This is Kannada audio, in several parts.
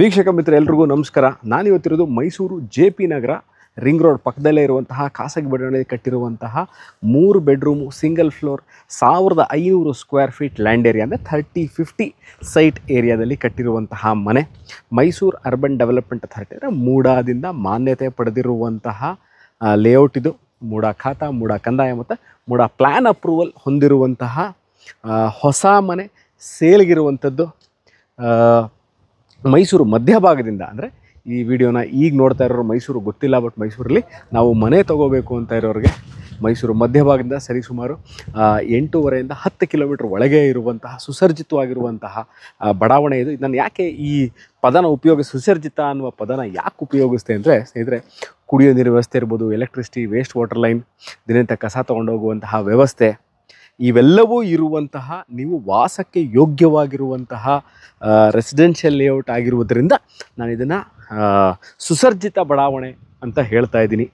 ವೀಕ್ಷಕ ಮಿತ್ರ ಎಲ್ರಿಗೂ ನಮಸ್ಕಾರ ನಾನು ಇವತ್ತಿರೋದು Mysuru J P Nagar ring road ಪಕ್ಕದಲ್ಲೇ ಇರುವಂತಹ ಖಾಸಗಿ ಬಡಾವಣೆಯಲ್ಲಿ ಕಟ್ಟಿರುವಂತಹ ಮೂರು ಬೆಡ್ರೂಮು ಸಿಂಗಲ್ ಫ್ಲೋರ್ ಸಾವಿರದ ಐನೂರು ಸ್ಕ್ವೇರ್ ಫೀಟ್ ಲ್ಯಾಂಡ್ ಏರಿಯಾ ಅಂದರೆ ಥರ್ಟಿ ಫಿಫ್ಟಿ ಸೈಟ್ ಏರಿಯಾದಲ್ಲಿ ಕಟ್ಟಿರುವಂತಹ ಮನೆ ಮೈಸೂರು ಅರ್ಬನ್ ಡೆವಲಪ್ಮೆಂಟ್ ಅಥಾರಿಟಿ ಅಂದರೆ ಮೂಡಾದಿಂದ ಮಾನ್ಯತೆ ಪಡೆದಿರುವಂತಹ ಲೇಔಟ್ ಇದು ಮೂಡಾ ಖಾತಾ ಮೂಡ ಕಂದಾಯ ಮತ್ತು ಮೂಡಾ ಪ್ಲ್ಯಾನ್ ಅಪ್ರೂವಲ್ ಹೊಂದಿರುವಂತಹ ಹೊಸ ಮನೆ ಸೇಲ್ಗಿರುವಂಥದ್ದು ಮೈಸೂರು ಮಧ್ಯಭಾಗದಿಂದ ಅಂದರೆ ಈ ವಿಡಿಯೋನ ಈಗ ನೋಡ್ತಾ ಇರೋರು ಮೈಸೂರು ಗೊತ್ತಿಲ್ಲ ಬಟ್ ಮೈಸೂರಲ್ಲಿ ನಾವು ಮನೆ ತಗೋಬೇಕು ಅಂತ ಇರೋರಿಗೆ ಮೈಸೂರು ಮಧ್ಯಭಾಗದಿಂದ ಸರಿಸುಮಾರು ಎಂಟೂವರೆಯಿಂದ ಹತ್ತು ಕಿಲೋಮೀಟ್ರ್ ಒಳಗೆ ಇರುವಂತಹ ಸುಸರ್ಜಿತವಾಗಿರುವಂತಹ ಬಡಾವಣೆ ಇದು ನಾನು ಯಾಕೆ ಈ ಪದನ ಉಪಯೋಗ ಸುಸರ್ಜಿತ ಅನ್ನುವ ಪದನ ಯಾಕೆ ಉಪಯೋಗಿಸ್ತೆ ಅಂದರೆ ಸ್ನೇಹಿತರೆ ಕುಡಿಯೋ ನೀರು ವ್ಯವಸ್ಥೆ ಇರ್ಬೋದು ಎಲೆಕ್ಟ್ರಿಸಿಟಿ ವೇಸ್ಟ್ ವಾಟರ್ ಲೈನ್ ದಿನನಿತ್ಯ ಕಸ ತೊಗೊಂಡೋಗುವಂತಹ ವ್ಯವಸ್ಥೆ ಇವೆಲ್ಲವೂ ಇರುವಂತಹ ನೀವು ವಾಸಕ್ಕೆ ಯೋಗ್ಯವಾಗಿರುವಂತಹ ರೆಸಿಡೆನ್ಷಿಯಲ್ ಲೇಔಟ್ ಆಗಿರುವುದರಿಂದ ನಾನು ಇದನ್ನು ಸುಸರ್ಜಿತ ಬಡಾವಣೆ ಅಂತ ಹೇಳ್ತಾ ಇದ್ದೀನಿ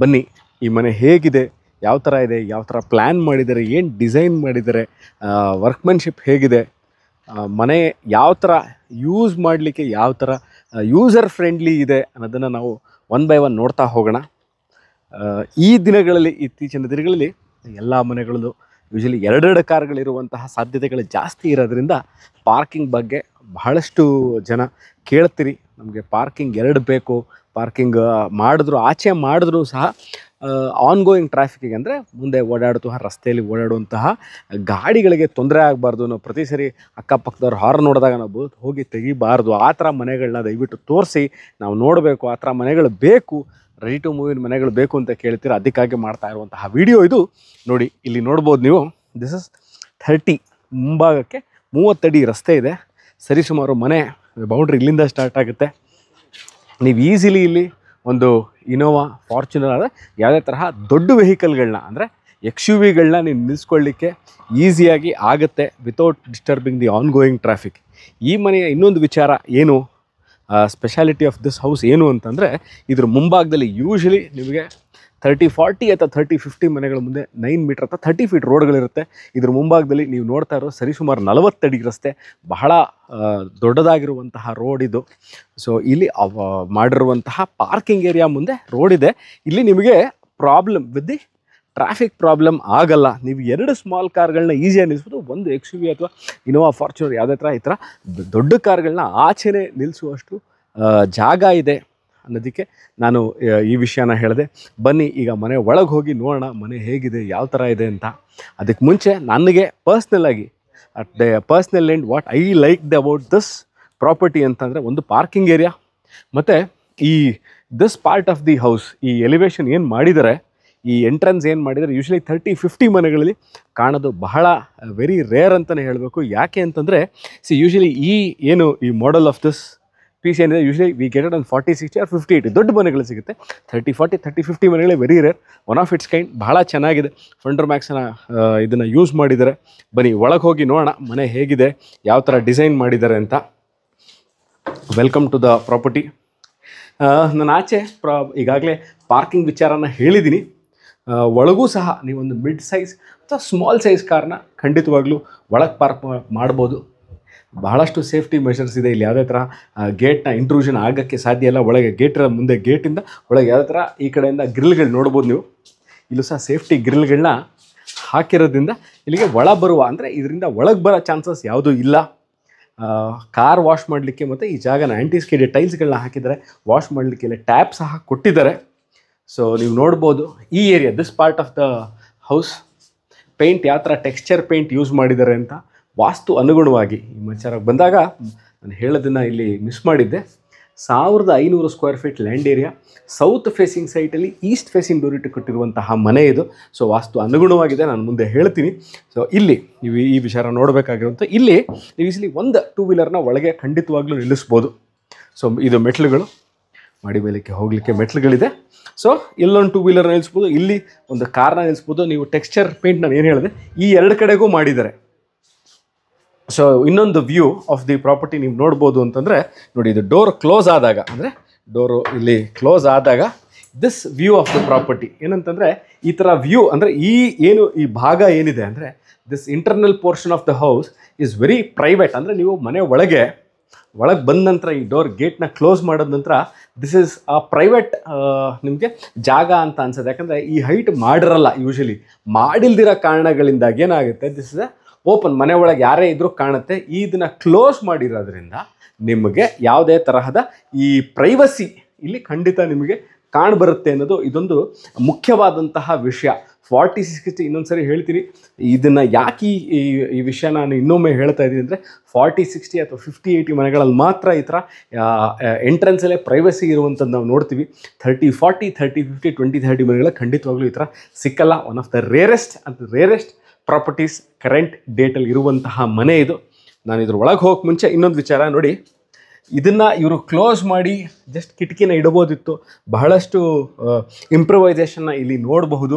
ಬನ್ನಿ ಈ ಮನೆ ಹೇಗಿದೆ ಯಾವ ಥರ ಇದೆ ಯಾವ ಥರ ಪ್ಲ್ಯಾನ್ ಮಾಡಿದ್ದಾರೆ ಏನು ಡಿಸೈನ್ ಮಾಡಿದ್ದಾರೆ ವರ್ಕ್ಮನ್ಶಿಪ್ ಹೇಗಿದೆ ಮನೆ ಯಾವ ಥರ ಯೂಸ್ ಮಾಡಲಿಕ್ಕೆ ಯಾವ ಥರ ಯೂಸರ್ ಫ್ರೆಂಡ್ಲಿ ಇದೆ ಅನ್ನೋದನ್ನು ನಾವು ಒನ್ ಬೈ ಒನ್ ನೋಡ್ತಾ ಹೋಗೋಣ ಈ ದಿನಗಳಲ್ಲಿ ಇತ್ತೀಚಿನ ದಿನಗಳಲ್ಲಿ ಎಲ್ಲ ಮನೆಗಳಲ್ಲೂ ಯೂಶಲಿ ಎರಡೆರಡು ಕಾರ್ಗಳಿರುವಂತಹ ಸಾಧ್ಯತೆಗಳು ಜಾಸ್ತಿ ಇರೋದ್ರಿಂದ ಪಾರ್ಕಿಂಗ್ ಬಗ್ಗೆ ಬಹಳಷ್ಟು ಜನ ಕೇಳ್ತೀರಿ ನಮಗೆ ಪಾರ್ಕಿಂಗ್ ಎರಡು ಬೇಕು ಪಾರ್ಕಿಂಗ್ ಮಾಡಿದ್ರು ಆಚೆ ಮಾಡಿದ್ರೂ ಸಹ ಆನ್ಗೋಯಿಂಗ್ ಟ್ರಾಫಿಕ್ಕಿಗೆ ಅಂದರೆ ಮುಂದೆ ಓಡಾಡ್ತು ರಸ್ತೆಯಲ್ಲಿ ಓಡಾಡುವಂತಹ ಗಾಡಿಗಳಿಗೆ ತೊಂದರೆ ಆಗಬಾರ್ದು ಅನ್ನೋ ಪ್ರತಿ ಸರಿ ಅಕ್ಕಪಕ್ಕದವ್ರು ಹಾರ್ನ್ ನೋಡಿದಾಗ ನಾವು ಹೋಗಿ ತೆಗಿಬಾರ್ದು ಆ ಥರ ಮನೆಗಳನ್ನ ದಯವಿಟ್ಟು ತೋರಿಸಿ ನಾವು ನೋಡಬೇಕು ಆ ಥರ ಮನೆಗಳು ಬೇಕು ರೆಡಿ ಟು ಮೂವಿನ ಮನೆಗಳು ಬೇಕು ಅಂತ ಕೇಳ್ತೀರ ಅದಕ್ಕಾಗಿ ಮಾಡ್ತಾ ಇರುವಂತಹ ವಿಡಿಯೋ ಇದು ನೋಡಿ ಇಲ್ಲಿ ನೋಡ್ಬೋದು ನೀವು ದಿಸ್ ಇಸ್ ಥರ್ಟಿ ಮುಂಭಾಗಕ್ಕೆ ಮೂವತ್ತಡಿ ರಸ್ತೆ ಇದೆ ಸರಿಸುಮಾರು ಮನೆ ಬೌಂಡ್ರಿ ಇಲ್ಲಿಂದ ಸ್ಟಾರ್ಟ್ ಆಗುತ್ತೆ ನೀವು ಈಸಿಲಿ ಇಲ್ಲಿ ಒಂದು ಇನೋವಾ ಫಾರ್ಚುನರ್ ಆದರೆ ಯಾವುದೇ ತರಹ ದೊಡ್ಡ ವೆಹಿಕಲ್ಗಳನ್ನ ಅಂದರೆ ಎಕ್ಸ್ ಯು ವಿಗಳನ್ನ ನೀವು ನಿಲ್ಲಿಸ್ಕೊಳ್ಳಿಕ್ಕೆ ಈಸಿಯಾಗಿ ಆಗುತ್ತೆ without disturbing the ongoing traffic ಈ ಮನೆಯ ಇನ್ನೊಂದು ವಿಚಾರ ಏನು ಸ್ಪೆಷಾಲಿಟಿ ಆಫ್ ದಿಸ್ ಹೌಸ್ ಏನು ಅಂತಂದರೆ ಇದ್ರ ಮುಂಭಾಗದಲ್ಲಿ ಯೂಶ್ವಲಿ ನಿಮಗೆ ತರ್ಟಿ ಫಾರ್ಟಿ ಅಥವಾ ಥರ್ಟಿ ಫಿಫ್ಟಿ ಮನೆಗಳ ಮುಂದೆ ನೈನ್ ಮೀಟರ್ ಅಥವಾ ಥರ್ಟಿ ಫೀಟ್ ರೋಡ್ಗಳಿರುತ್ತೆ ಇದ್ರ ಮುಂಭಾಗದಲ್ಲಿ ನೀವು ನೋಡ್ತಾ ಇರೋ ಸರಿಸುಮಾರು ನಲವತ್ತಡಿ ರಸ್ತೆ ಬಹಳ ದೊಡ್ಡದಾಗಿರುವಂತಹ ರೋಡ್ ಇದು ಸೊ ಇಲ್ಲಿ ಮಾಡಿರುವಂತಹ ಪಾರ್ಕಿಂಗ್ ಏರಿಯಾ ಮುಂದೆ ರೋಡ್ ಇದೆ ಇಲ್ಲಿ ನಿಮಗೆ problem with the traffic problem ಆಗಲ್ಲ ನೀವು ಎರಡು ಸ್ಮಾಲ್ ಕಾರ್ಗಳನ್ನ ಈಸಿಯಾಗಿ ನಿಲ್ಲಿಸ್ಬೋದು ಒಂದು ಎಕ್ಸ್ ಯು ವಿ ಅಥವಾ ಇನೋವಾ ಫಾರ್ಚುನರ್ ಯಾವುದೇ ಥರ ಈ ಥರ ದೊಡ್ಡ ಕಾರ್ಗಳನ್ನ ಆಚೆನೆ ನಿಲ್ಲಿಸುವಷ್ಟು ಜಾಗ ಇದೆ ಅನ್ನೋದಕ್ಕೆ ನಾನು ಈ ವಿಷಯನ ಹೇಳಿದೆ ಬನ್ನಿ ಈಗ ಮನೆ ಒಳಗೆ ಹೋಗಿ ನೋಡೋಣ ಮನೆ ಹೇಗಿದೆ ಯಾವ ಥರ ಇದೆ ಅಂತ ಅದಕ್ಕೆ ಮುಂಚೆ ನನಗೆ ಪರ್ಸ್ನಲ್ಲಾಗಿ at the personal and what I like the about this property ಅಂತಂದರೆ ಒಂದು ಪಾರ್ಕಿಂಗ್ ಏರಿಯಾ ಮತ್ತು ಈ this part of the house ಈ ಎಲಿವೇಶನ್ ಏನು ಮಾಡಿದರೆ ಈ ಎಂಟ್ರೆನ್ಸ್ ಏನು ಮಾಡಿದರೆ ಯೂಶ್ವಲಿ ತರ್ಟಿ ಫಿಫ್ಟಿ ಮನೆಗಳಲ್ಲಿ ಕಾಣೋದು ಬಹಳ ವೆರಿ ರೇರ್ ಅಂತಲೇ ಹೇಳಬೇಕು ಯಾಕೆ ಅಂತಂದರೆ ಸಿ ಯೂಶ್ವಲಿ ಈ ಏನು ಈ ಮಾಡಲ್ ಆಫ್ ದಿಸ್ ಸಿ ಏನಿದೆ ಯೂಶ್ವಲಿ ವಿ ಗೆಟ್ ಇಟ್ ಒಂದು forty sixty or fifty eighty ದೊಡ್ಡ ಮನೆಗಳು ಸಿಗುತ್ತೆ ಥರ್ಟಿ ಫಾರ್ಟಿ ತರ್ಟಿ ಫಿಫ್ಟಿ ಮನೆಗಳೇ very rare one of its kind ಭಾಳ ಚೆನ್ನಾಗಿದೆ ಫಂಡರ್ ಮ್ಯಾಕ್ಸನ್ನ ಇದನ್ನು ಯೂಸ್ ಮಾಡಿದ್ದಾರೆ ಬನ್ನಿ ಒಳಗೆ ಹೋಗಿ ನೋಡೋಣ ಮನೆ ಹೇಗಿದೆ ಯಾವ ಥರ ಡಿಸೈನ್ ಮಾಡಿದ್ದಾರೆ ಅಂತ ವೆಲ್ಕಮ್ ಟು ದ ಪ್ರಾಪರ್ಟಿ ನಾನು ಆಚೆ ಪ್ರಾ ಈಗಾಗಲೇ ಪಾರ್ಕಿಂಗ್ ವಿಚಾರನ ಹೇಳಿದ್ದೀನಿ ಒಳಗೂ ಸಹ ನೀವೊಂದು ಮಿಡ್ ಸೈಜ್ ಅಥವಾ ಸ್ಮಾಲ್ ಸೈಜ್ ಕಾರ್ನ ಖಂಡಿತವಾಗ್ಲೂ ಒಳಗೆ ಪಾರ್ಕ್ ಮಾಡ್ಬೋದು ಬಹಳಷ್ಟು ಸೇಫ್ಟಿ ಮೆಷರ್ಸ್ ಇದೆ ಇಲ್ಲಿ ಯಾವುದೇ ಥರ ಗೇಟ್ನ ಇಂಟ್ರೂಷನ್ ಆಗೋಕ್ಕೆ ಸಾಧ್ಯ ಇಲ್ಲ ಒಳಗೆ ಗೇಟ್ ಮುಂದೆ ಗೇಟಿಂದ ಒಳಗೆ ಯಾವುದೇ ಥರ ಈ ಕಡೆಯಿಂದ ಗ್ರಿಲ್ಗಳು ನೋಡ್ಬೋದು ನೀವು ಇಲ್ಲೂ ಸಹ ಸೇಫ್ಟಿ ಗ್ರಿಲ್ಗಳನ್ನ ಹಾಕಿರೋದ್ರಿಂದ ಇಲ್ಲಿಗೆ ಒಳ ಬರುವ ಅಂದರೆ ಇದರಿಂದ ಒಳಗೆ ಬರೋ ಚಾನ್ಸಸ್ ಯಾವುದೂ ಇಲ್ಲ ಕಾರ್ ವಾಶ್ ಮಾಡಲಿಕ್ಕೆ ಮತ್ತು ಈ ಜಾಗನ ಆ್ಯಂಟಿಸ್ಕೇಟೆಡ್ ಟೈಲ್ಸ್ಗಳನ್ನ ಹಾಕಿದ್ದಾರೆ ವಾಶ್ ಮಾಡಲಿಕ್ಕೆ ಇಲ್ಲ ಟ್ಯಾಪ್ ಸಹ ಕೊಟ್ಟಿದ್ದಾರೆ ಸೊ ನೀವು ನೋಡ್ಬೋದು ಈ area this part of the house paint ಯಾವ ಥರ ಟೆಕ್ಸ್ಚರ್ ಪೇಂಟ್ ಯೂಸ್ ಮಾಡಿದ್ದಾರೆ ಅಂತ ವಾಸ್ತು ಅನುಗುಣವಾಗಿ ಈ ವಿಚಾರಕ್ಕೆ ಬಂದಾಗ ನಾನು ಹೇಳೋದನ್ನು ಇಲ್ಲಿ ಮಿಸ್ ಮಾಡಿದ್ದೆ ಸಾವಿರದ ಐನೂರು square feet land area south facing ಸೈಟಲ್ಲಿ ಈಸ್ಟ್ ಫೇಸಿಂಗ್ ಡೋರಿಟ್ಟು ಕೊಟ್ಟಿರುವಂತಹ ಮನೆ ಇದು ಸೊ ವಾಸ್ತು ಅನುಗುಣವಾಗಿದೆ ನಾನು ಮುಂದೆ ಹೇಳ್ತೀನಿ ಸೊ ಇಲ್ಲಿ ನೀವು ಈ ವಿಚಾರ ನೋಡಬೇಕಾಗಿರುವಂಥ ಇಲ್ಲಿ ನೀವು ಈಸಲಿ ಒಂದು ಟೂ ವೀಲರ್ನ ಒಳಗೆ ಖಂಡಿತವಾಗ್ಲೂ ನಿಲ್ಲಿಸ್ಬೋದು ಸೊ ಇದು ಮೆಟ್ಲುಗಳು ಮಾಡಿ ಮೇಲಕ್ಕೆ ಹೋಗಲಿಕ್ಕೆ ಮೆಟ್ಲುಗಳಿದೆ ಸೊ ಇಲ್ಲೊಂದು ಟೂ ವೀಲರ್ನ ನಿಲ್ಲಿಸ್ಬೋದು ಇಲ್ಲಿ ಒಂದು ಕಾರ್ನ ನಿಲ್ಲಿಸ್ಬೋದು ನೀವು ಟೆಕ್ಸ್ಚರ್ ಪೇಂಟ್ ನಾನು ಏನು ಹೇಳಿದೆ ಈ ಎರಡು ಕಡೆಗೂ ಮಾಡಿದ್ದಾರೆ ಸೊ ಇನ್ನೊಂದು ವ್ಯೂ ಆಫ್ ದಿ ಪ್ರಾಪರ್ಟಿ ನೀವು ನೋಡ್ಬೋದು ಅಂತಂದರೆ ನೋಡಿ ಇದು ಡೋರ್ ಕ್ಲೋಸ್ ಆದಾಗ ಅಂದರೆ ಡೋರು ಇಲ್ಲಿ ಕ್ಲೋಸ್ ಆದಾಗ this view of the property ಏನಂತಂದರೆ ಈ ಥರ ವ್ಯೂ ಅಂದರೆ ಈ ಏನು ಈ ಭಾಗ ಏನಿದೆ ಅಂದರೆ this internal portion of the house is very private ಅಂದರೆ ನೀವು ಮನೆ ಒಳಗೆ ಒಳಗೆ ಬಂದ ನಂತರ ಈ ಡೋರ್ ಗೇಟ್ನ ಕ್ಲೋಸ್ ಮಾಡಿದ ನಂತರ ದಿಸ್ ಇಸ್ ಅ ಪ್ರೈವೇಟ್ ನಿಮಗೆ ಜಾಗ ಅಂತ ಅನ್ಸುತ್ತೆ ಯಾಕಂದರೆ ಈ ಹೈಟ್ ಮಾಡಿರಲ್ಲ ಯೂಶಲಿ ಮಾಡಿಲ್ದಿರೋ ಕಾರಣಗಳಿಂದಾಗಿ ಏನಾಗುತ್ತೆ ದಿಸ್ ಇಸ್ ಎ ಓಪನ್ ಮನೆ ಒಳಗೆ ಯಾರೇ ಇದ್ರೂ ಕಾಣುತ್ತೆ ಇದನ್ನ ಕ್ಲೋಸ್ ಮಾಡಿರೋದ್ರಿಂದ ನಿಮಗೆ ಯಾವುದೇ ತರಹದ ಈ ಪ್ರೈವಸಿ ಇಲ್ಲಿ ಖಂಡಿತ ನಿಮಗೆ ಕಾಣ್ಬರುತ್ತೆ ಅನ್ನೋದು ಇದೊಂದು ಮುಖ್ಯವಾದಂತಹ ವಿಷಯ ಫಾರ್ಟಿ ಸಿಕ್ಸ್ಟಿ ಇನ್ನೊಂದು ಸರಿ ಹೇಳ್ತೀನಿ ಇದನ್ನು ಯಾಕೆ ಈ ಈ ವಿಷಯ ನಾನು ಇನ್ನೊಮ್ಮೆ ಹೇಳ್ತಾ ಇದ್ದೀನಿ ಅಂದರೆ ಫಾರ್ಟಿ ಸಿಕ್ಸ್ಟಿ ಅಥವಾ ಫಿಫ್ಟಿ ಏಯ್ಟಿ ಮನೆಗಳಲ್ಲಿ ಮಾತ್ರ ಈ ಥರ ಎಂಟ್ರೆನ್ಸಲ್ಲೇ ಪ್ರೈವಸಿ ಇರುವಂಥದ್ದು ನಾವು ನೋಡ್ತೀವಿ thirty forty thirty fifty twenty thirty ಮನೆಗಳು ಖಂಡಿತವಾಗ್ಲೂ ಈ ಥರ ಸಿಕ್ಕಲ್ಲ ಒನ್ ಆಫ್ ದ ರೇರೆಸ್ಟ್ ಅಂತ ರೇರೆಸ್ಟ್ ಪ್ರಾಪರ್ಟೀಸ್ ಕರೆಂಟ್ ಡೇಟಲ್ಲಿ ಇರುವಂತಹ ಮನೆ ಇದು ನಾನು ಇದ್ರ ಒಳಗೆ ಹೋಗಕ್ಕೆ ಮುಂಚೆ ಇನ್ನೊಂದು ವಿಚಾರ ನೋಡಿ ಇದನ್ನು ಇವರು ಕ್ಲೋಸ್ ಮಾಡಿ ಜಸ್ಟ್ ಕಿಟಕಿನ ಇಡಬಹುದಿತ್ತು ಬಹಳಷ್ಟು ಇಂಪ್ರೂವೈಸೇಷನ್ನ ಇಲ್ಲಿ ನೋಡಬಹುದು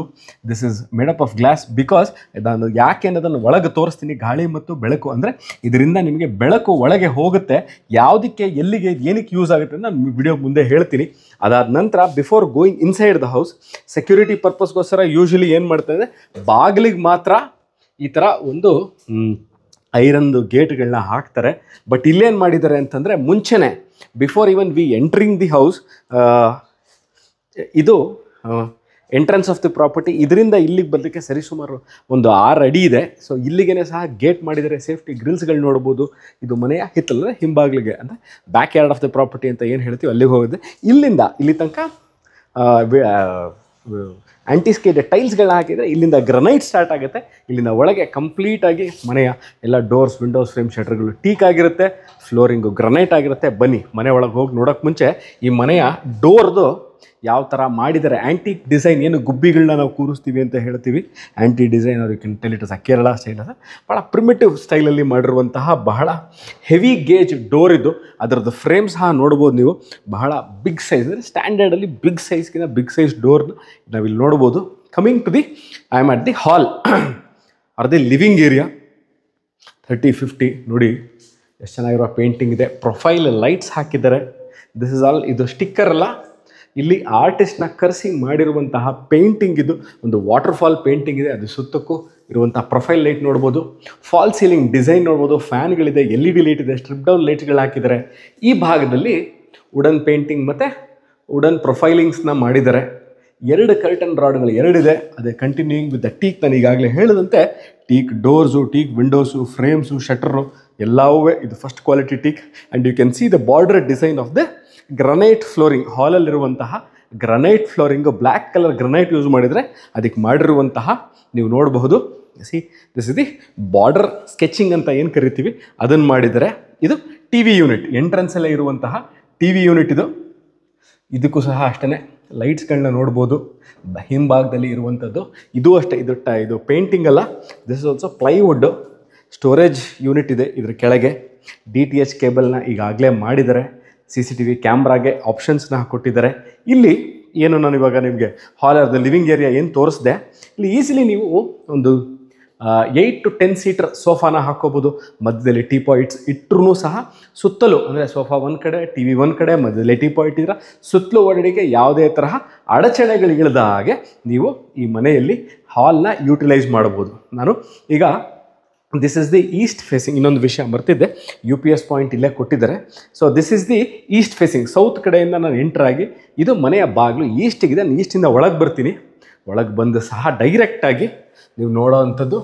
this is made up of glass because ನಾನು ಯಾಕೆ ಅನ್ನೋದನ್ನು ಒಳಗೆ ತೋರಿಸ್ತೀನಿ ಗಾಳಿ ಮತ್ತು ಬೆಳಕು ಅಂದರೆ ಇದರಿಂದ ನಿಮಗೆ ಬೆಳಕು ಒಳಗೆ ಹೋಗುತ್ತೆ ಯಾವುದಕ್ಕೆ ಎಲ್ಲಿಗೆ ಏನಕ್ಕೆ ಯೂಸ್ ಆಗುತ್ತೆ ಅಂತ ನಾನು ವಿಡಿಯೋ ಮುಂದೆ ಹೇಳ್ತೀನಿ ಅದಾದ ನಂತರ before going inside the house security ಪರ್ಪಸ್ಗೋಸ್ಕರ ಯೂಶ್ವಲಿ ಏನು ಮಾಡ್ತಾ ಇದೆ ಬಾಗಿಲಿಗೆ ಮಾತ್ರ ಈ ಥರ ಒಂದು ಐರನ್ದು ಗೇಟ್ಗಳನ್ನ ಹಾಕ್ತಾರೆ ಬಟ್ ಇಲ್ಲೇನು ಮಾಡಿದ್ದಾರೆ ಅಂತಂದರೆ ಮುಂಚೆನೇ before even we entering the house ಇದು ಎಂಟ್ರೆನ್ಸ್ ಆಫ್ ದಿ ಪ್ರಾಪರ್ಟಿ ಇದರಿಂದ ಇಲ್ಲಿಗೆ ಬರಲಿಕ್ಕೆ ಸರಿಸುಮಾರು ಒಂದು ಆರು ಅಡಿ ಇದೆ ಸೊ ಇಲ್ಲಿಗೇನೆ ಸಹ ಗೇಟ್ ಮಾಡಿದರೆ ಸೇಫ್ಟಿ ಗ್ರಿಲ್ಸ್ಗಳು ನೋಡ್ಬೋದು ಇದು ಮನೆಯ ಹಿತ್ತಲದ ಹಿಂಬಾಗ್ಲಿಗೆ ಅಂದರೆ backyard of the property ಅಂತ ಏನು ಹೇಳ್ತೀವಿ ಅಲ್ಲಿಗೆ ಹೋಗಿದೆ ಇಲ್ಲಿಂದ ಇಲ್ಲಿ ತನಕ ಆ್ಯಂಟಿಸ್ಕೇಟೆಡ್ ಟೈಲ್ಸ್ಗಳನ್ನ ಹಾಕಿದರೆ ಇಲ್ಲಿಂದ ಗ್ರನೈಟ್ ಸ್ಟಾರ್ಟ್ ಆಗುತ್ತೆ ಇಲ್ಲಿಂದ ಒಳಗೆ ಕಂಪ್ಲೀಟಾಗಿ ಮನೆಯ ಎಲ್ಲ ಡೋರ್ಸ್ ವಿಂಡೋಸ್ ಫ್ರೇಮ್ ಶಟರ್ಗಳು ಟೀಕ್ ಆಗಿರುತ್ತೆ ಫ್ಲೋರಿಂಗು ಗ್ರನೈಟ್ ಆಗಿರುತ್ತೆ ಬನ್ನಿ ಮನೆ ಒಳಗೆ ಹೋಗಿ ನೋಡೋಕೆ ಮುಂಚೆ ಈ ಮನೆಯ ಡೋರ್ದು ಯಾವ ಥರ ಮಾಡಿದರೆ ಆ್ಯಂಟಿ ಡಿಸೈನ್ ಏನು ಗುಬ್ಬಿಗಳನ್ನ ನಾವು ಕೂರಿಸ್ತೀವಿ ಅಂತ ಹೇಳ್ತೀವಿ ಆ್ಯಂಟಿ ಡಿಸೈನ್ ಅವ್ರಿಗೆ ಕೆಂಟೆಲಿಟಸ್ ಕೇರಳ ಸ್ಟೈಲ್ ಅದ ಭಾಳ ಪ್ರಿಮಿಟಿವ್ ಸ್ಟೈಲಲ್ಲಿ ಮಾಡಿರುವಂತಹ ಬಹಳ ಹೆವಿ ಗೇಜ್ ಡೋರ್ ಇದು ಅದರದ್ದು ಫ್ರೇಮ್ಸ್ ಸಹ ನೋಡ್ಬೋದು ನೀವು ಬಹಳ ಬಿಗ್ ಸೈಜ್ ಅಂದರೆ ಸ್ಟ್ಯಾಂಡರ್ಡಲ್ಲಿ ಬಿಗ್ ಸೈಜ್ಗಿಂತ ಬಿಗ್ ಸೈಜ್ ಡೋರ್ನ ನಾವಿಲ್ಲಿ ನೋಡ್ಬೋದು coming to the I am at the hall or the living area thirty fifty ನೋಡಿ ಎಷ್ಟು ಚೆನ್ನಾಗಿರೋ ಪೇಂಟಿಂಗ್ ಇದೆ ಪ್ರೊಫೈಲ್ ಲೈಟ್ಸ್ ಹಾಕಿದ್ದಾರೆ ದಿಸ್ ಇಸ್ ಆಲ್ ಇದು ಸ್ಟಿಕ್ಕರ್ ಅಲ್ಲ ಇಲ್ಲಿ ಆರ್ಟಿಸ್ಟ್ನ ಕರೆಸಿ ಮಾಡಿರುವಂತಹ ಪೇಂಟಿಂಗ್ ಇದು ಒಂದು ವಾಟರ್ ಫಾಲ್ ಪೇಂಟಿಂಗ್ ಇದೆ ಅದು ಸುತ್ತಕ್ಕೂ ಇರುವಂಥ ಪ್ರೊಫೈಲ್ ಲೈಟ್ ನೋಡ್ಬೋದು ಫಾಲ್ ಸೀಲಿಂಗ್ ಡಿಸೈನ್ ನೋಡ್ಬೋದು ಫ್ಯಾನ್ಗಳಿದೆ ಎಲ್ ಇ ಡಿ ಲೈಟ್ ಇದೆ ಸ್ಟ್ರಿಪ್ ಡೌನ್ ಲೈಟ್ಗಳು ಹಾಕಿದ್ದಾರೆ ಈ ಭಾಗದಲ್ಲಿ ವುಡನ್ ಪೇಂಟಿಂಗ್ ಮತ್ತು ವುಡನ್ ಪ್ರೊಫೈಲಿಂಗ್ಸ್ನ ಮಾಡಿದ್ದಾರೆ ಎರಡು ಕರ್ಟನ್ ರಾಡ್ಗಳು ಎರಡಿದೆ ಅದೇ ಕಂಟಿನ್ಯೂಯಿಂಗ್ ವಿತ್ ದ ಟೀಕ್ ನಾನು ಈಗಾಗಲೇ ಹೇಳಿದಂತೆ teak doors teak windows frames shutter ಎಲ್ಲವೂ ಇದು first quality teak and you can see the border design of the granite flooring ಹಾಲಲ್ಲಿರುವಂತಹ granite flooring black colour granite use ಮಾಡಿದರೆ ಅದಕ್ಕೆ ಮಾಡಿರುವಂತಹ ನೀವು ನೋಡಬಹುದು see this is the border sketching ಅಂತ ಏನು ಕರಿತೀವಿ ಅದನ್ನು ಮಾಡಿದರೆ ಇದು ಟಿ ವಿ ಯೂನಿಟ್ ಎಂಟ್ರೆನ್ಸಲ್ಲೇ ಇರುವಂತಹ ಟಿ ವಿ ಯೂನಿಟ್ ಇದು ಇದಕ್ಕೂ ಸಹ ಅಷ್ಟೇ ಲೈಟ್ಸ್ಗಳನ್ನ ನೋಡ್ಬೋದು ಹಿಂಭಾಗದಲ್ಲಿ ಇರುವಂಥದ್ದು ಇದು ಅಷ್ಟೇ ಇದು ಟೈ ಇದು ಪೇಂಟಿಂಗ್ ಅಲ್ಲ this is also plywood storage unit ಇದೆ ಇದರ ಕೆಳಗೆ ಡಿ ಟಿ ಎಚ್ ಕೇಬಲ್ನ ಈಗಾಗಲೇ ಮಾಡಿದರೆ ಸಿ ಸಿ ಟಿ ವಿ ಕ್ಯಾಮ್ರಾಗೆ ಆಪ್ಷನ್ಸ್ನ ಹಾಕ್ಕೊಟ್ಟಿದ್ದಾರೆ ಇಲ್ಲಿ ಏನು ನಾನು ಇವಾಗ ನಿಮಗೆ hall or the living area ಏನು ತೋರಿಸಿದೆ ಇಲ್ಲಿ ಈಸಿಲಿ ನೀವು ಒಂದು ಏಯ್ಟ್ ಟು ಟೆನ್ ಸೀಟರ್ ಸೋಫಾನ ಹಾಕ್ಕೋಬೋದು ಮಧ್ಯದಲ್ಲಿ ಟೀ ಪಾಯಿಂಟ್ಸ್ ಇಟ್ಟರೂ ಸಹ ಸುತ್ತಲೂ ಅಂದರೆ ಸೋಫಾ ಒಂದು ಕಡೆ ಟಿ ವಿ ಒಂದು ಕಡೆ ಮಧ್ಯದಲ್ಲಿ ಟೀ ಪಾಯಿಂಟ್ ಇದ್ರೆ ಸುತ್ತಲೂ ಒಡಡಿಗೆ ಯಾವುದೇ ತರಹ ಅಡಚಣೆಗಳಿಲ್ಲದ ಹಾಗೆ ನೀವು ಈ ಮನೆಯಲ್ಲಿ ಹಾಲ್ನ ಯೂಟಿಲೈಸ್ ಮಾಡ್ಬೋದು ನಾನು ಈಗ this is the east facing ಇನ್ನೊಂದು ವಿಷಯ ಬರ್ತಿದ್ದೆ ಯು ಪಿ ಎಸ್ ಪಾಯಿಂಟ್ ಇಲ್ಲೇ ಕೊಟ್ಟಿದ್ದಾರೆ so this is the east facing south ಕಡೆಯಿಂದ ನಾನು ಎಂಟರ್ ಆಗಿ ಇದು ಮನೆಯ ಬಾಗಿಲು ಈಸ್ಟಿಗೆ ನಾನು ಈಸ್ಟಿಂದ ಒಳಗೆ ಬರ್ತೀನಿ ಒಳಗೆ ಬಂದು ಸಹ ಡೈರೆಕ್ಟಾಗಿ ನೀವು ನೋಡೋ ಅಂಥದ್ದು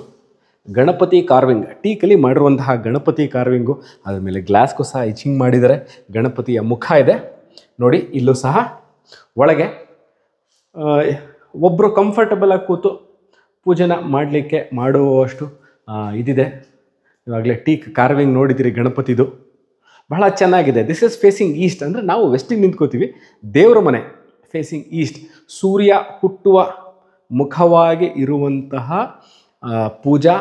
ಗಣಪತಿ ಕಾರ್ವಿಂಗ್ ಟೀಕಲಿ ಮಾಡಿರುವಂತಹ ಗಣಪತಿ ಕಾರ್ವಿಂಗು ಅದರ ಮೇಲೆ ಗ್ಲಾಸ್ಗೂ ಸಹ ಇಚಿಂಗ್ ಮಾಡಿದ್ದಾರೆ ಗಣಪತಿಯ ಮುಖ ಇದೆ ನೋಡಿ ಇಲ್ಲೂ ಸಹ ಒಳಗೆ ಒಬ್ಬರು ಆಗಿ ಕೂತು ಪೂಜೆನ ಮಾಡಲಿಕ್ಕೆ ಮಾಡುವಷ್ಟು ಇದಿದೆ ಇವಾಗಲೇ ಟೀಕ್ ಕಾರ್ವಿಂಗ್ ನೋಡಿದ್ದೀರಿ ಗಣಪತಿದು ಬಹಳ ಚೆನ್ನಾಗಿದೆ ದಿಸ್ ಇಸ್ ಫೇಸಿಂಗ್ ಈಸ್ಟ್ ಅಂದರೆ ನಾವು ವೆಸ್ಟಿಗೆ ನಿಂತ್ಕೋತೀವಿ ದೇವರ ಮನೆ ಫೇಸಿಂಗ್ ಈಸ್ಟ್ ಸೂರ್ಯ ಹುಟ್ಟುವ ಮುಖವಾಗಿ ಇರುವಂತಹ ಪೂಜಾ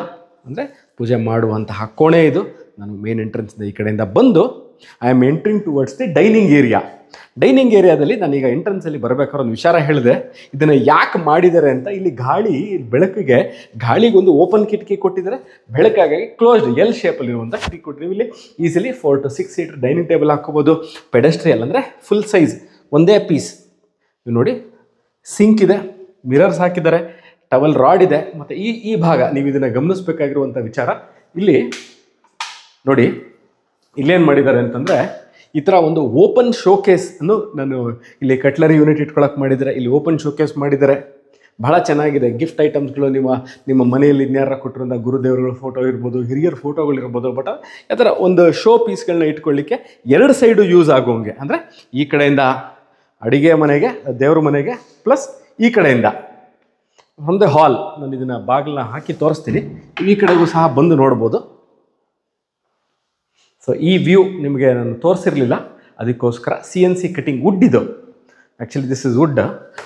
ಅಂದರೆ ಪೂಜೆ ಮಾಡುವಂತಹ ಕೋಣೆ ಇದು ನಾನು ಮೇನ್ ಎಂಟ್ರೆನ್ಸ್ನ ಈ ಕಡೆಯಿಂದ ಬಂದು I am entering towards the dining area dining ಏರಿಯಾದಲ್ಲಿ ಎಂಟ್ರೆನ್ಸ್ ಎಂಟ್ರೆನ್ಸಲ್ಲಿ ಬರಬೇಕಾದ್ರೆ ಒಂದು ವಿಚಾರ ಹೇಳಿದೆ ಇದನ್ನು ಯಾಕೆ ಮಾಡಿದ್ದಾರೆ ಅಂತ ಇಲ್ಲಿ ಗಾಳಿ ಬೆಳಕಿಗೆ ಗಾಳಿಗೆ ಒಂದು ಓಪನ್ ಕಿಟಕಿ ಕೊಟ್ಟಿದ್ದಾರೆ ಬೆಳಕಾಗಿ ಕ್ಲೋಸ್ಡ್ ಎಲ್ ಶೇಪಲ್ಲಿರುವಂಥ ಕಿಟಕಿ ಕೊಟ್ಟಿದ್ದೀವಿ ಇಲ್ಲಿ easily four to six seater dining table ಹಾಕಬಹುದು ಪೆಡೆಸ್ಟ್ರಿಯಲ್ ಅಂದರೆ ಫುಲ್ ಸೈಜ್ ಒಂದೇ ಪೀಸ್ ನೀವು ನೋಡಿ ಸಿಂಕ್ ಇದೆ ಮಿರರ್ಸ್ ಹಾಕಿದ್ದಾರೆ ಟವಲ್ ರಾಡ್ ಇದೆ ಮತ್ತು ಈ ಈ ಭಾಗ ನೀವು ಇದನ್ನು ಗಮನಿಸಬೇಕಾಗಿರುವಂಥ ವಿಚಾರ ಇಲ್ಲಿ ನೋಡಿ ಇಲ್ಲೇನು ಮಾಡಿದ್ದಾರೆ ಅಂತಂದರೆ ಈ ಥರ ಒಂದು ಓಪನ್ ಶೋಕೇಸ್ ಅನ್ನು ನಾನು ಇಲ್ಲಿ ಕಟ್ಲರಿ ಯೂನಿಟ್ ಇಟ್ಕೊಳಕ್ಕೆ ಮಾಡಿದರೆ ಇಲ್ಲಿ ಓಪನ್ ಶೋಕೇಸ್ ಮಾಡಿದರೆ ಭಾಳ ಚೆನ್ನಾಗಿದೆ ಗಿಫ್ಟ್ ಐಟಮ್ಸ್ಗಳು ನಿಮ್ಮ ನಿಮ್ಮ ಮನೆಯಲ್ಲಿ ಇನ್ಯಾರ ಕೊಟ್ಟಿರೋಂಥ ಗುರುದೇವರುಗಳ ಫೋಟೋ ಇರ್ಬೋದು ಹಿರಿಯರ ಫೋಟೋಗಳಿರ್ಬೋದು ಬಟ್ ಆ ಥರ ಒಂದು ಶೋ ಪೀಸ್ಗಳನ್ನ ಇಟ್ಕೊಳ್ಳಿಕ್ಕೆ ಎರಡು ಸೈಡು ಯೂಸ್ ಆಗೋಂಗೆ ಅಂದರೆ ಈ ಕಡೆಯಿಂದ ಅಡಿಗೆ ಮನೆಗೆ ದೇವ್ರ ಮನೆಗೆ ಪ್ಲಸ್ ಈ ಕಡೆಯಿಂದ ಒಂದೇ ಹಾಲ್ ನಾನು ಇದನ್ನು ಬಾಗಿಲನ್ನ ಹಾಕಿ ತೋರಿಸ್ತೀನಿ ಈ ಕಡೆಗೂ ಸಹ ಬಂದು ನೋಡ್ಬೋದು ಸೊ ಈ ವ್ಯೂ ನಿಮಗೆ ನಾನು ತೋರಿಸಿರಲಿಲ್ಲ ಅದಕ್ಕೋಸ್ಕರ C N C cutting wood ಇದು ಆ್ಯಕ್ಚುಲಿ ದಿಸ್ ಇಸ್ ವುಡ್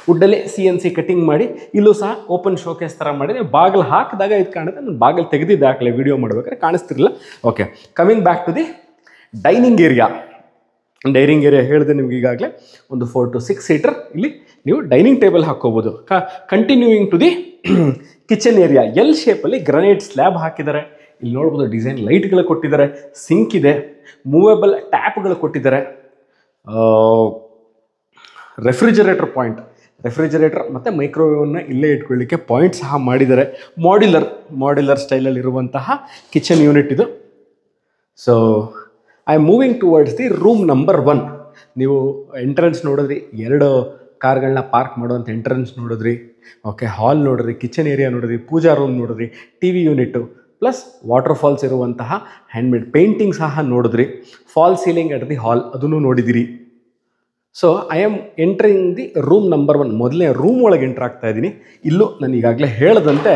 ವುಡ್ಡಲ್ಲಿ ಸಿ ಎನ್ ಸಿ ಕಟಿಂಗ್ ಮಾಡಿ ಇಲ್ಲೂ ಸಹ ಓಪನ್ ಶೋಕೇಸ್ ಥರ ಮಾಡಿ ಬಾಗಿಲು ಹಾಕಿದಾಗ ಇದು ಕಾಣುತ್ತೆ ನಾನು ಬಾಗಿಲು ತೆಗೆದಿದ್ದೆ ವಿಡಿಯೋ ವೀಡಿಯೋ ಮಾಡ್ಬೇಕಾದ್ರೆ ಕಾಣಿಸ್ತಿರಲಿಲ್ಲ okay coming back to the dining area dining area ಹೇಳಿದೆ ನಿಮ್ಗೆ ಈಗಾಗಲೇ ಒಂದು ಫೋರ್ ಟು ಸಿಕ್ಸ್ ಸೀಟರ್ ಇಲ್ಲಿ ನೀವು ಡೈನಿಂಗ್ ಟೇಬಲ್ ಹಾಕ್ಕೋಬೋದು continuing to the kitchen area L ಶೇಪಲ್ಲಿ ಗ್ರನೇಟ್ ಸ್ಲ್ಯಾಬ್ ಹಾಕಿದ್ದಾರೆ ಇಲ್ಲಿ ನೋಡ್ಬೋದು ಡಿಸೈನ್ ಲೈಟ್ಗಳು ಕೊಟ್ಟಿದ್ದಾರೆ ಸಿಂಕ್ ಇದೆ ಮೂವೇಬಲ್ ಟ್ಯಾಪ್ಗಳು ಕೊಟ್ಟಿದ್ದಾರೆ ರೆಫ್ರಿಜರೇಟರ್ ಪಾಯಿಂಟ್ ರೆಫ್ರಿಜರೇಟರ್ ಮತ್ತು ಮೈಕ್ರೋವೇವನ್ನ ಇಲ್ಲೇ ಇಟ್ಕೊಳ್ಳಿಕ್ಕೆ ಪಾಯಿಂಟ್ ಸಹ ಮಾಡಿದ್ದಾರೆ ಮಾಡ್ಯುಲರ್ ಮಾಡ್ಯುಲರ್ ಇರುವಂತಹ ಕಿಚನ್ ಯೂನಿಟ್ ಇದು so I am moving towards the room number one ನೀವು ಎಂಟ್ರೆನ್ಸ್ ನೋಡಿದ್ರಿ ಎರಡು ಕಾರ್ಗಳನ್ನ ಪಾರ್ಕ್ ಮಾಡುವಂಥ ಎಂಟ್ರೆನ್ಸ್ ನೋಡಿದ್ರಿ ಓಕೆ ಹಾಲ್ ನೋಡಿದ್ರಿ ಕಿಚನ್ ಏರಿಯಾ ನೋಡಿದ್ರಿ ಪೂಜಾ ರೂಮ್ ನೋಡಿದ್ರಿ T V unit plus water falls ಇರುವಂತಹ ಹ್ಯಾಂಡ್ಮೇಡ್ ಪೇಂಟಿಂಗ್ ಸಹ ನೋಡಿದ್ರಿ fall ceiling at the hall ಅದನ್ನು ನೋಡಿದಿರಿ so I am entering the room number one ಮೊದಲನೇ ರೂಮ್ ಒಳಗೆ ಎಂಟ್ರ್ ಆಗ್ತಾ ಇದ್ದೀನಿ ಇಲ್ಲೂ ನಾನು ಈಗಾಗಲೇ ಹೇಳದಂತೆ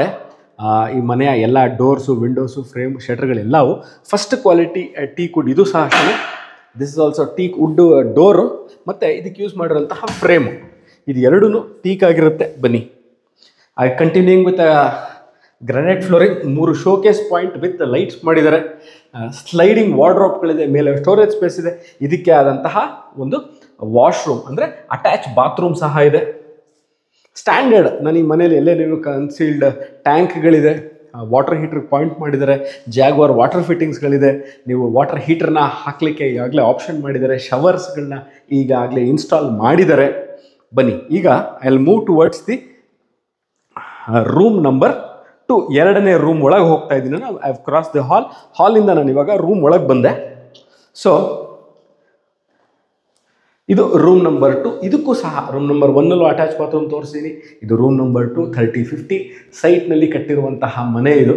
ಈ ಮನೆಯ ಎಲ್ಲ ಡೋರ್ಸು ವಿಂಡೋಸು ಫ್ರೇಮ್ ಶಟರ್ಗಳೆಲ್ಲವೂ ಫಸ್ಟ್ ಕ್ವಾಲಿಟಿ ಟೀ ಕುಡ್ ಇದು ಸಹ ಅಷ್ಟೇ this is also teak wood door ಮತ್ತು ಇದಕ್ಕೆ ಯೂಸ್ ಮಾಡಿರೋಂತಹ ಫ್ರೇಮು ಇದು ಎರಡೂ ಟೀಕ್ ಆಗಿರುತ್ತೆ ಬನ್ನಿ I continuing with granite flooring ಮೂರು ಶೋಕೇಸ್ ಪಾಯಿಂಟ್ ವಿತ್ ಲೈಟ್ಸ್ ಮಾಡಿದ್ದಾರೆ ಸ್ಲೈಡಿಂಗ್ ವಾರ್ಡ್ರಾಪ್ಗಳಿದೆ ಮೇಲೆ ಸ್ಟೋರೇಜ್ ಸ್ಪೇಸ್ ಇದೆ ಇದಕ್ಕೆ ಆದಂತಹ ಒಂದು ವಾಶ್ರೂಮ್ ಅಂದರೆ ಅಟ್ಯಾಚ್ ಬಾತ್ರೂಮ್ ಸಹ ಇದೆ ಸ್ಟ್ಯಾಂಡರ್ಡ್ ನಾನು ಈ ಮನೇಲಿ ಎಲ್ಲೇ ನೀವು ಕನ್ಸೀಲ್ಡ್ ಟ್ಯಾಂಕ್ಗಳಿದೆ ವಾಟರ್ ಹೀಟ್ರಿಗೆ ಪಾಯಿಂಟ್ ಮಾಡಿದ್ದಾರೆ ಜಾಗ್ವಾರ್ ವಾಟರ್ ಫಿಟ್ಟಿಂಗ್ಸ್ಗಳಿದೆ ನೀವು ವಾಟರ್ ಹೀಟರ್ನ ಹಾಕಲಿಕ್ಕೆ ಈಗಾಗಲೇ ಆಪ್ಷನ್ ಮಾಡಿದ್ದಾರೆ ಶವರ್ಸ್ಗಳನ್ನ ಈಗಾಗಲೇ ಇನ್ಸ್ಟಾಲ್ ಮಾಡಿದ್ದಾರೆ ಬನ್ನಿ ಈಗ I move towards the room number two ಎರಡನೇ ರೂಮ್ ಒಳಗೆ ಹೋಗ್ತಾ ಇದ್ದೀನಿ ನಾನು ಐ ಕ್ರಾಸ್ ದಿ ಹಾಲ್ ಹಾಲಿಂದ ನಾನು ಇವಾಗ ರೂಮ್ ಒಳಗೆ ಬಂದೆ ಸೊ ಇದು ರೂಮ್ ನಂಬರ್ ಟು ಇದಕ್ಕೂ ಸಹ ರೂಮ್ ನಂಬರ್ ಒನ್ನಲ್ಲೂ ಅಟ್ಯಾಚ್ ಬಾತ್ರೂಮ್ ತೋರಿಸ್ತೀನಿ ಇದು room number two thirty fifty ಸೈಟ್ನಲ್ಲಿ ಕಟ್ಟಿರುವಂತಹ ಮನೆ ಇದು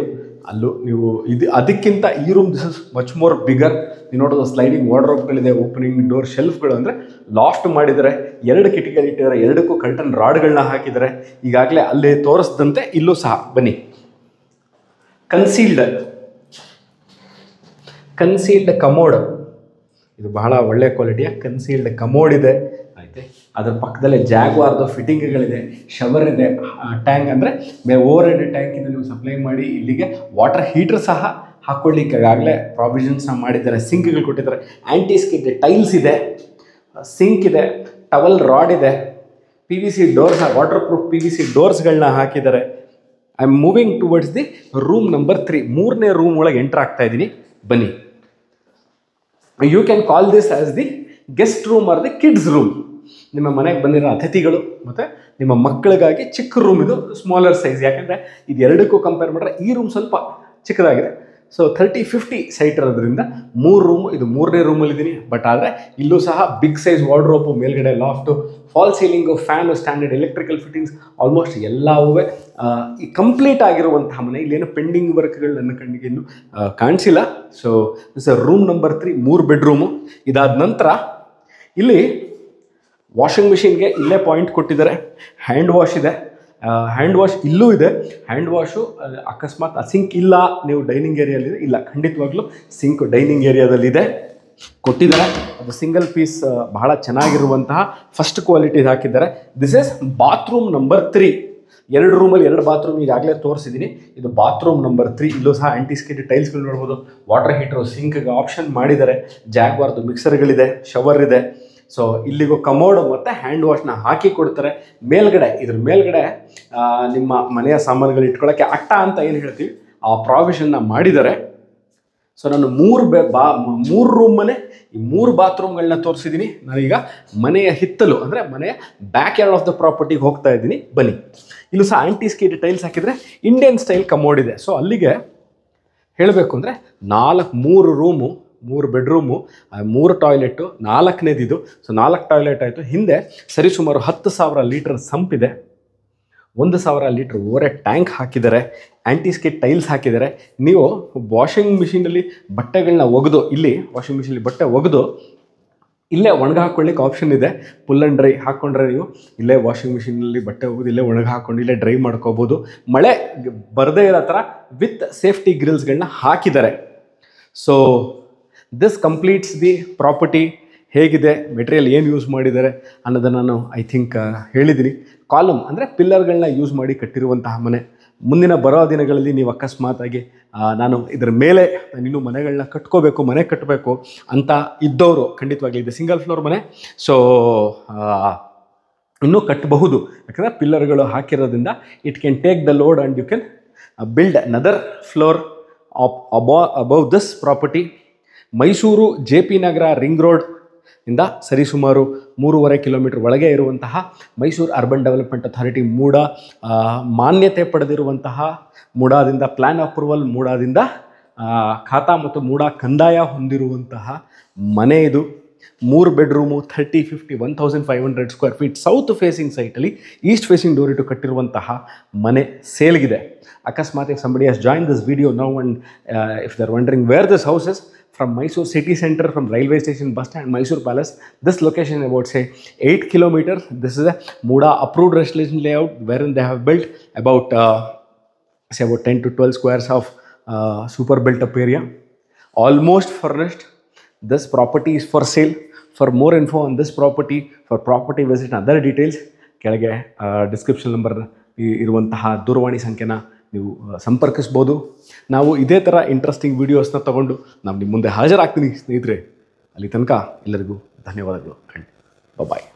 ಅಲ್ಲೂ ನೀವು ಇದು ಅದಕ್ಕಿಂತ ಈ room this is much more bigger ನೀವು ನೋಡೋದು ಸ್ಲೈಡಿಂಗ್ ವಾರ್ಡ್ರೋಬ್ಗಳಿದೆ ಓಪನಿಂಗ್ ಡೋರ್ ಶೆಲ್ಫ್ಗಳು ಅಂದರೆ ಲಾಸ್ಟ್ ಮಾಡಿದರೆ ಎರಡು ಕಿಟಕಿಗಳು ಇಟ್ಟಿದ್ದಾರೆ ಎರಡಕ್ಕೂ ಕರ್ಟನ್ ರಾಡ್ಗಳನ್ನ ಹಾಕಿದರೆ ಈಗಾಗಲೇ ಅಲ್ಲಿ ತೋರಿಸಿದಂತೆ ಇಲ್ಲೂ ಸಹ ಬನ್ನಿ ಕನ್ಸೀಲ್ಡ್ ಕನ್ಸೀಲ್ಡ್ ಕಮೋಡ್ ಇದು ಬಹಳ ಒಳ್ಳೆಯ ಕ್ವಾಲಿಟಿಯ ಕನ್ಸೀಲ್ಡ್ ಕಮೋಡ್ ಇದೆ ಆಯ್ತೆ ಅದರ ಪಕ್ಕದಲ್ಲೇ ಜಾಗ್ವಾರ್ದು ಫಿಟ್ಟಿಂಗ್ಗಳಿದೆ ಶವರ್ ಇದೆ ಟ್ಯಾಂಕ್ ಅಂದರೆ ಮೇ ಓವರ್ ಹೆಡ್ ಟ್ಯಾಂಕಿಂದ ನೀವು ಸಪ್ಲೈ ಮಾಡಿ ಇಲ್ಲಿಗೆ ವಾಟರ್ ಹೀಟರ್ ಸಹ ಆಗಲೇ ಪ್ರಾವಿಷನ್ಸ್ನ ಮಾಡಿದ್ದಾರೆ ಸಿಂಕ್ಗಳು ಕೊಟ್ಟಿದ್ದಾರೆ ಆ್ಯಂಟಿ ಸ್ಕಿಡ್ ಟೈಲ್ಸ್ ಇದೆ ಸಿಂಕ್ ಇದೆ ಟವಲ್ ರಾಡ್ ಇದೆ P V C doors waterproof P V C ಡೋರ್ಸ್ಗಳನ್ನ ಹಾಕಿದ್ದಾರೆ I am moving towards the room number three ಮೂರನೇ ರೂಮ್ ಒಳಗೆ ಎಂಟರ್ ಆಗ್ತಾ ಇದ್ದೀನಿ ಬನ್ನಿ you can call this as the guest room or the kids room ನಿಮ್ಮ ಮನೆಗೆ ಬಂದಿರೋ ಅತಿಥಿಗಳು ಮತ್ತು ನಿಮ್ಮ ಮಕ್ಕಳಿಗಾಗಿ ಚಿಕ್ಕ ರೂಮ್ ಇದು ಸ್ಮಾಲರ್ ಸೈಜ್ ಯಾಕೆಂದರೆ ಇದು ಎರಡಕ್ಕೂ ಕಂಪೇರ್ ಮಾಡಿದ್ರೆ ಈ ರೂಮ್ ಸ್ವಲ್ಪ ಚಿಕ್ಕದಾಗಿದೆ ಸೊ ಥರ್ಟಿ ಫಿಫ್ಟಿ ಸೈಟ್ ಇರೋದ್ರಿಂದ ಮೂರು ರೂಮು ಇದು ಮೂರನೇ ರೂಮಲ್ಲಿದ್ದೀನಿ ಬಟ್ ಆದರೆ ಇಲ್ಲೂ ಸಹ ಬಿಗ್ ಸೈಜ್ ವಾರ್ಡ್ರೋಪು ಮೇಲ್ಗಡೆ loft fall ceiling fan standard electrical fittings almost ಎಲ್ಲವೂ ಈ ಕಂಪ್ಲೀಟ್ ಆಗಿರುವಂತಹ ಮನೆ ಇಲ್ಲೇನು ಪೆಂಡಿಂಗ್ ವರ್ಕ್ಗಳು ನನ್ನ ಕಣ್ಣಿಗೆ ಇನ್ನು ಕಾಣಿಸಿಲ್ಲ so sir room number three ಮೂರು ಬೆಡ್ರೂಮು ಇದಾದ ನಂತರ ಇಲ್ಲಿ ವಾಷಿಂಗ್ ಮಿಷಿನ್ಗೆ ಇಲ್ಲೇ ಪಾಯಿಂಟ್ ಕೊಟ್ಟಿದ್ದಾರೆ ಹ್ಯಾಂಡ್ ವಾಶ್ ಇದೆ ಹ್ಯಾಂಡ್ ವಾಶ್ ಇಲ್ಲೂ ಇದೆ ಹ್ಯಾಂಡ್ ವಾಶು ಅಕಸ್ಮಾತ್ ಆ ಸಿಂಕ್ ಇಲ್ಲ ನೀವು ಡೈನಿಂಗ್ ಏರಿಯಲ್ಲಿ ಇಲ್ಲ ಖಂಡಿತವಾಗ್ಲೂ ಸಿಂಕ್ ಡೈನಿಂಗ್ ಏರಿಯಾದಲ್ಲಿದೆ ಕೊಟ್ಟಿದ್ದಾರೆ ಅದು ಸಿಂಗಲ್ ಪೀಸ್ ಬಹಳ ಚೆನ್ನಾಗಿರುವಂತಹ ಫಸ್ಟ್ ಕ್ವಾಲಿಟಿದು ಹಾಕಿದ್ದಾರೆ this is bathroom number three ಎರಡು ರೂಮಲ್ಲಿ ಎರಡು ಬಾತ್ರೂಮ್ ಈಗಾಗಲೇ ತೋರಿಸಿದ್ದೀನಿ ಇದು ಬಾತ್ರೂಮ್ ನಂಬರ್ ತ್ರೀ ಇಲ್ಲೂ ಸಹ ಆ್ಯಂಟಿಸ್ಕೇಟೆಡ್ ಟೈಲ್ಸ್ಗಳು ನೋಡ್ಬೋದು ವಾಟರ್ ಹೀಟ್ರು ಸಿಂಕ್ಗೆ ಆಪ್ಷನ್ ಮಾಡಿದ್ದಾರೆ ಜಾಗ್ವಾರ್ದು ಮಿಕ್ಸರ್ಗಳಿದೆ ಶವರ್ ಇದೆ ಸೊ ಇಲ್ಲಿಗೂ ಕಮೋಡ್ ಮತ್ತು ಹ್ಯಾಂಡ್ ವಾಶ್ನ ಹಾಕಿ ಕೊಡ್ತಾರೆ ಮೇಲ್ಗಡೆ ಇದ್ರ ಮೇಲ್ಗಡೆ ನಿಮ್ಮ ಮನೆಯ ಸಾಮಾನುಗಳು ಇಟ್ಕೊಳ್ಳೋಕ್ಕೆ ಅಟ್ಟ ಅಂತ ಏನು ಹೇಳ್ತೀವಿ ಆ ಪ್ರಾವಿಷನ್ನ ಮಾಡಿದ್ದಾರೆ ಸೊ ನಾನು ಮೂರು ಬೆ ಬಾ ಮೂರು ರೂಮನ್ನೇ ಈ ಮೂರು ಬಾತ್ರೂಮ್ಗಳನ್ನ ತೋರಿಸಿದ್ದೀನಿ ನಾನೀಗ ಮನೆಯ ಹಿತ್ತಲು ಅಂದರೆ ಮನೆಯ ಬ್ಯಾಕ್ ಯಾರ್ಡ್ ಆಫ್ ದ ಪ್ರಾಪರ್ಟಿಗೆ ಹೋಗ್ತಾ ಇದ್ದೀನಿ ಬನ್ನಿ ಇಲ್ಲಿ ಸಹ ಆಂಟಿ ಸ್ಕೇಟ್ ಟೈಲ್ಸ್ ಹಾಕಿದರೆ ಇಂಡಿಯನ್ ಸ್ಟೈಲ್ ಕಮೋಡ್ ಇದೆ ಸೊ ಅಲ್ಲಿಗೆ ಹೇಳಬೇಕು ಅಂದರೆ ನಾಲ್ಕು ಮೂರು ರೂಮು ಮೂರು ಬೆಡ್ರೂಮು ಮೂರು ಟಾಯ್ಲೆಟು ನಾಲ್ಕನೇದಿದು ಸೊ ನಾಲ್ಕು ಟಾಯ್ಲೆಟ್ ಆಯಿತು ಹಿಂದೆ ಸರಿಸುಮಾರು ಹತ್ತು ಸಾವಿರ ಲೀಟರ್ ಸಂಪಿದೆ ಒಂದು ಸಾವಿರ ಲೀಟ್ರ್ ಓರೆ ಟ್ಯಾಂಕ್ ಹಾಕಿದ್ದಾರೆ ಆ್ಯಂಟಿ ಟೈಲ್ಸ್ ಹಾಕಿದ್ದಾರೆ ನೀವು ವಾಷಿಂಗ್ ಮಿಷಿನಲ್ಲಿ ಬಟ್ಟೆಗಳನ್ನ ಒಗೆದು ಇಲ್ಲಿ ವಾಷಿಂಗ್ ಮಿಷಿನಲ್ಲಿ ಬಟ್ಟೆ ಒಗೆದು ಇಲ್ಲೇ ಒಣಗ ಹಾಕ್ಕೊಳ್ಳಿಕ್ಕೆ ಆಪ್ಷನ್ ಇದೆ ಪುಲ್ ಆ್ಯಂಡ್ ಡ್ರೈ ಹಾಕ್ಕೊಂಡ್ರೆ ನೀವು ಇಲ್ಲೇ ವಾಷಿಂಗ್ ಮಿಷಿನಲ್ಲಿ ಬಟ್ಟೆ ಒಗೆದು ಇಲ್ಲೇ ಒಣಗ ಹಾಕ್ಕೊಂಡು ಇಲ್ಲೇ ಡ್ರೈ ಮಾಡ್ಕೋಬೋದು ಮಳೆ ಬರದೇ ಇರೋ ಥರ ವಿತ್ ಸೇಫ್ಟಿ ಗ್ರಿಲ್ಸ್ಗಳನ್ನ ಹಾಕಿದ್ದಾರೆ so this completes the property ಹೇಗಿದೆ ಮೆಟೀರಿಯಲ್ ಏನು ಯೂಸ್ ಮಾಡಿದ್ದಾರೆ ಅನ್ನೋದನ್ನು ನಾನು ಐ ಥಿಂಕ್ ಹೇಳಿದ್ದೀನಿ ಕಾಲಮ್ ಅಂದರೆ ಪಿಲ್ಲರ್ಗಳನ್ನ ಯೂಸ್ ಮಾಡಿ ಕಟ್ಟಿರುವಂತಹ ಮನೆ ಮುಂದಿನ ಬರೋ ದಿನಗಳಲ್ಲಿ ನೀವು ಅಕಸ್ಮಾತಾಗಿ ನಾನು ಇದರ ಮೇಲೆ ಇನ್ನೂ ಮನೆಗಳನ್ನ ಕಟ್ಕೋಬೇಕು ಮನೆ ಕಟ್ಟಬೇಕು ಅಂತ ಇದ್ದವರು ಖಂಡಿತವಾಗ್ಲೂ ಇದೆ ಸಿಂಗಲ್ ಫ್ಲೋರ್ ಮನೆ ಸೊ ಇನ್ನೂ ಕಟ್ಟಬಹುದು ಯಾಕಂದರೆ ಪಿಲ್ಲರ್ಗಳು ಹಾಕಿರೋದ್ರಿಂದ it can take the load and you can build another floor above this property Mysuru J P Nagar ring road ಇಂದ ಸರಿಸುಮಾರು ಮೂರುವರೆ ಕಿಲೋಮೀಟರ್ ಒಳಗೆ ಇರುವಂತಹ Mysuru urban development authority MUDA ಮಾನ್ಯತೆ ಪಡೆದಿರುವಂತಹ ಮೂಡಾದಿಂದ ಪ್ಲ್ಯಾನ್ ಅಪ್ರೂವಲ್ ಮೂಡಾದಿಂದ ಖಾತಾ ಮತ್ತು ಮೂಡ ಕಂದಾಯ ಹೊಂದಿರುವಂತಹ ಮನೆ ಇದು ಮೂರು bedroom thirty fifty one thousand five hundred square feet south facing ಸೈಟಲ್ಲಿ ಈಸ್ಟ್ ಫೇಸಿಂಗ್ ಡೋರ್ ಇಟ್ಟು ಕಟ್ಟಿರುವಂತಹ ಮನೆ ಸೇಲ್ಗಿದೆ ಅಕಸ್ಮಾತ್ somebody has join this video now and if they're wondering where this houses from Mysore city center, from railway station, bus stand, Mysore Palace. This location about say 8 kilometers. This is a Muda approved restoration layout wherein they have built about uh, say about 10 to 12 squares of uh, super built up area. Almost furnished. This property is for sale. For more info on this property, for property visit and other details, ಕೆಳಗೆ ಡಿಸ್ಕ್ರಿಪ್ಷನ್ ನಂಬರ್ ಇರುವಂತಹ ದೂರವಾಣಿ ಸಂಖ್ಯೆನ ನೀವು ಸಂಪರ್ಕಿಸ್ಬೋದು ನಾವು ಇದೇ ಥರ ಇಂಟ್ರೆಸ್ಟಿಂಗ್ ವೀಡಿಯೋಸ್ನ ತಗೊಂಡು ನಾವು ನಿಮ್ಮ ಮುಂದೆ ಹಾಜರಾಗ್ತೀನಿ ಸ್ನೇಹಿತರೆ ಅಲ್ಲಿ ತನಕ ಎಲ್ಲರಿಗೂ ಧನ್ಯವಾದಗಳು ಖಂಡಿತ ಬಾಯ್